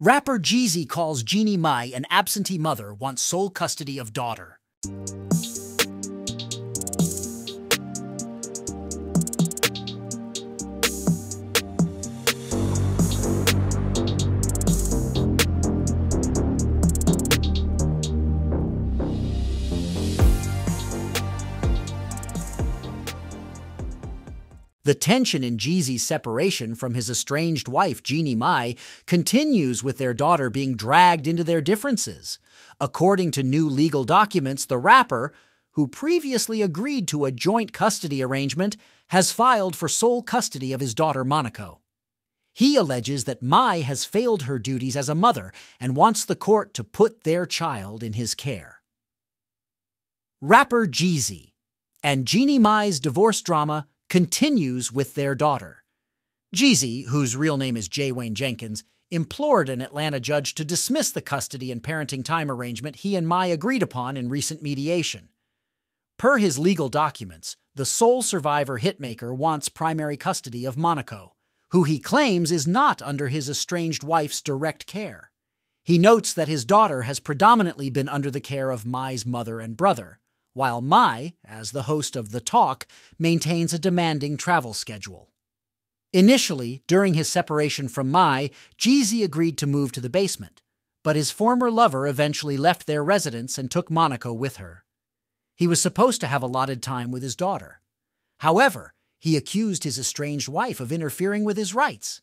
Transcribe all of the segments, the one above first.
Rapper Jeezy calls Jeannie Mai an absentee mother, wants sole custody of daughter. The tension in Jeezy's separation from his estranged wife, Jeannie Mai, continues with their daughter being dragged into their differences. According to new legal documents, the rapper, who previously agreed to a joint custody arrangement, has filed for sole custody of his daughter Monaco. He alleges that Mai has failed her duties as a mother and wants the court to put their child in his care. Rapper Jeezy and Jeannie Mai's divorce drama continues with their daughter. Jeezy, whose real name is J. Wayne Jenkins, implored an Atlanta judge to dismiss the custody and parenting time arrangement he and Mai agreed upon in recent mediation. Per his legal documents, the sole survivor hitmaker wants primary custody of Monaco, who he claims is not under his estranged wife's direct care. He notes that his daughter has predominantly been under the care of Mai's mother and brother, while Mai, as the host of The Talk, maintains a demanding travel schedule. Initially, during his separation from Mai, Jeezy agreed to move to the basement, but his former lover eventually left their residence and took Monaco with her. He was supposed to have allotted time with his daughter. However, he accused his estranged wife of interfering with his rights.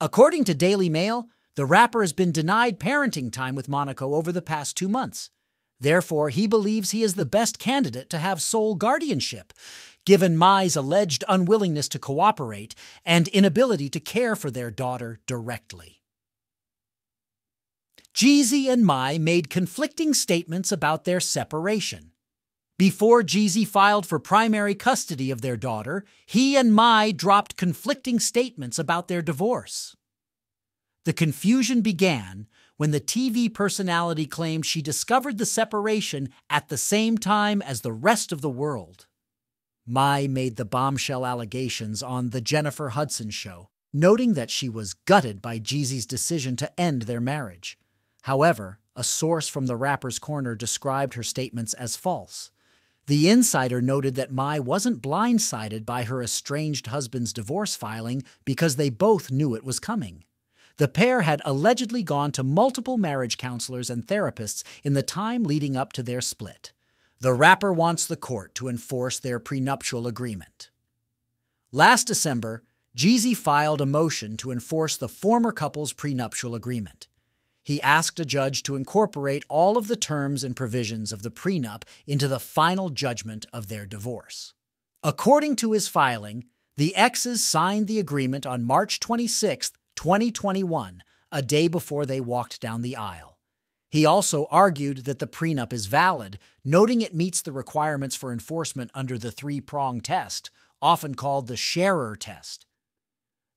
According to Daily Mail, the rapper has been denied parenting time with Monaco over the past two months, Therefore, he believes he is the best candidate to have sole guardianship, given Mai's alleged unwillingness to cooperate and inability to care for their daughter directly. Jeezy and Mai made conflicting statements about their separation. Before Jeezy filed for primary custody of their daughter, he and Mai dropped conflicting statements about their divorce. The confusion began when the TV personality claimed she discovered the separation at the same time as the rest of the world. Mai made the bombshell allegations on The Jennifer Hudson Show, noting that she was gutted by Jeezy's decision to end their marriage. However, a source from the rapper's corner described her statements as false. The insider noted that Mai wasn't blindsided by her estranged husband's divorce filing because they both knew it was coming. The pair had allegedly gone to multiple marriage counselors and therapists in the time leading up to their split. The rapper wants the court to enforce their prenuptial agreement. Last December, Jeezy filed a motion to enforce the former couple's prenuptial agreement. He asked a judge to incorporate all of the terms and provisions of the prenup into the final judgment of their divorce. According to his filing, the exes signed the agreement on March twenty-sixth. 2021, a day before they walked down the aisle. He also argued that the prenup is valid, noting it meets the requirements for enforcement under the three prong test, often called the sharer test.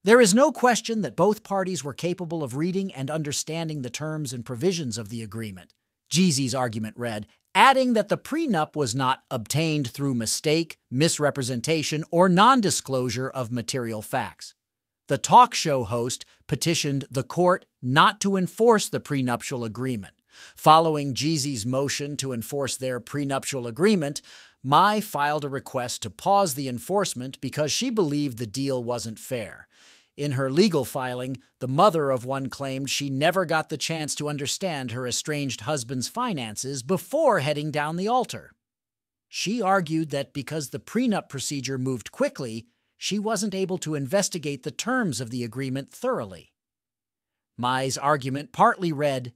There is no question that both parties were capable of reading and understanding the terms and provisions of the agreement. Jeezy's argument read, adding that the prenup was not obtained through mistake, misrepresentation, or non-disclosure of material facts the talk show host petitioned the court not to enforce the prenuptial agreement. Following Jeezy's motion to enforce their prenuptial agreement, Mai filed a request to pause the enforcement because she believed the deal wasn't fair. In her legal filing, the mother of one claimed she never got the chance to understand her estranged husband's finances before heading down the altar. She argued that because the prenup procedure moved quickly, she wasn't able to investigate the terms of the agreement thoroughly. Mai's argument partly read,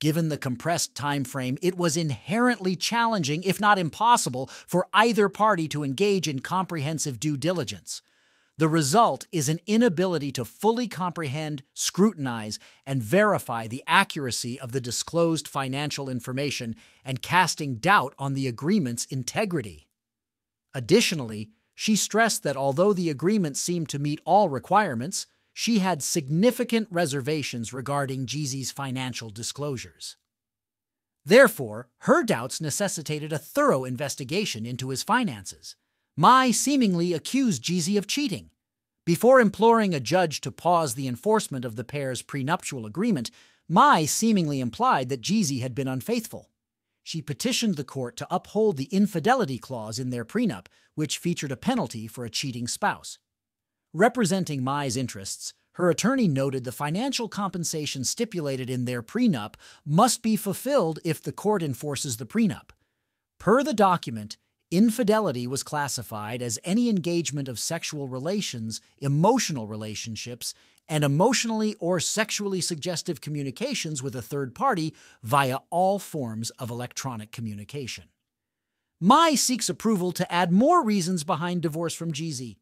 Given the compressed time frame, it was inherently challenging, if not impossible, for either party to engage in comprehensive due diligence. The result is an inability to fully comprehend, scrutinize, and verify the accuracy of the disclosed financial information and casting doubt on the agreement's integrity. Additionally, she stressed that although the agreement seemed to meet all requirements, she had significant reservations regarding Jeezy's financial disclosures. Therefore, her doubts necessitated a thorough investigation into his finances. Mai seemingly accused Jeezy of cheating. Before imploring a judge to pause the enforcement of the pair's prenuptial agreement, Mai seemingly implied that Jeezy had been unfaithful she petitioned the court to uphold the infidelity clause in their prenup, which featured a penalty for a cheating spouse. Representing Mai's interests, her attorney noted the financial compensation stipulated in their prenup must be fulfilled if the court enforces the prenup. Per the document, infidelity was classified as any engagement of sexual relations, emotional relationships, and emotionally or sexually suggestive communications with a third party via all forms of electronic communication. Mai seeks approval to add more reasons behind divorce from Jeezy,